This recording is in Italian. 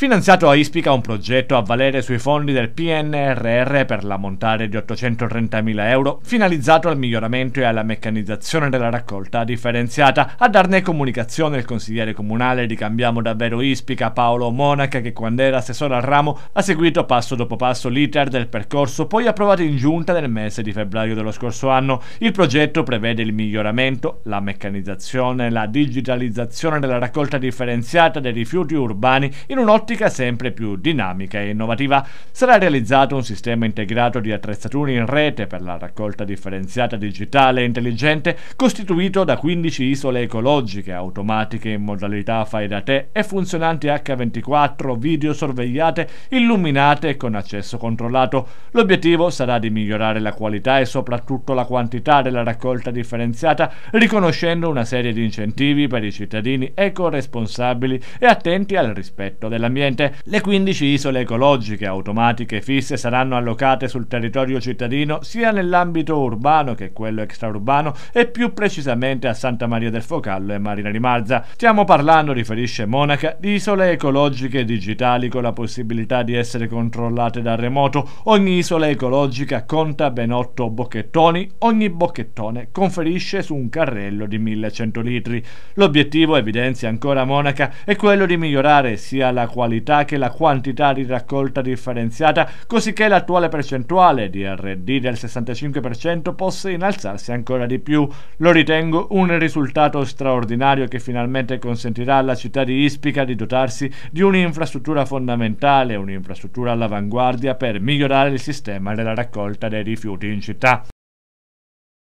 finanziato a Ispica un progetto a valere sui fondi del PNRR per l'ammontare di 830.000 euro, finalizzato al miglioramento e alla meccanizzazione della raccolta differenziata. A darne comunicazione il consigliere comunale di Cambiamo Davvero Ispica, Paolo Monaca, che quando era assessore al ramo ha seguito passo dopo passo l'iter del percorso poi approvato in giunta nel mese di febbraio dello scorso anno. Il progetto prevede il miglioramento, la meccanizzazione, la digitalizzazione della raccolta differenziata dei rifiuti urbani in un'ottima ottica sempre più dinamica e innovativa. Sarà realizzato un sistema integrato di attrezzature in rete per la raccolta differenziata digitale e intelligente costituito da 15 isole ecologiche automatiche in modalità fai da te e funzionanti H24 video sorvegliate illuminate con accesso controllato. L'obiettivo sarà di migliorare la qualità e soprattutto la quantità della raccolta differenziata riconoscendo una serie di incentivi per i cittadini ecoresponsabili e attenti al rispetto dell'ambiente dell'ambiente, le 15 isole ecologiche automatiche fisse saranno allocate sul territorio cittadino sia nell'ambito urbano che quello extraurbano e più precisamente a Santa Maria del Focallo e Marina di Marza. Stiamo parlando, riferisce Monaca, di isole ecologiche digitali con la possibilità di essere controllate da remoto. Ogni isola ecologica conta ben 8 bocchettoni, ogni bocchettone conferisce su un carrello di 1100 litri. L'obiettivo, evidenzia ancora Monaca, è quello di migliorare sia la qualità qualità che la quantità di raccolta differenziata, cosicché l'attuale percentuale di RD del 65% possa innalzarsi ancora di più. Lo ritengo un risultato straordinario che finalmente consentirà alla città di Ispica di dotarsi di un'infrastruttura fondamentale, un'infrastruttura all'avanguardia per migliorare il sistema della raccolta dei rifiuti in città.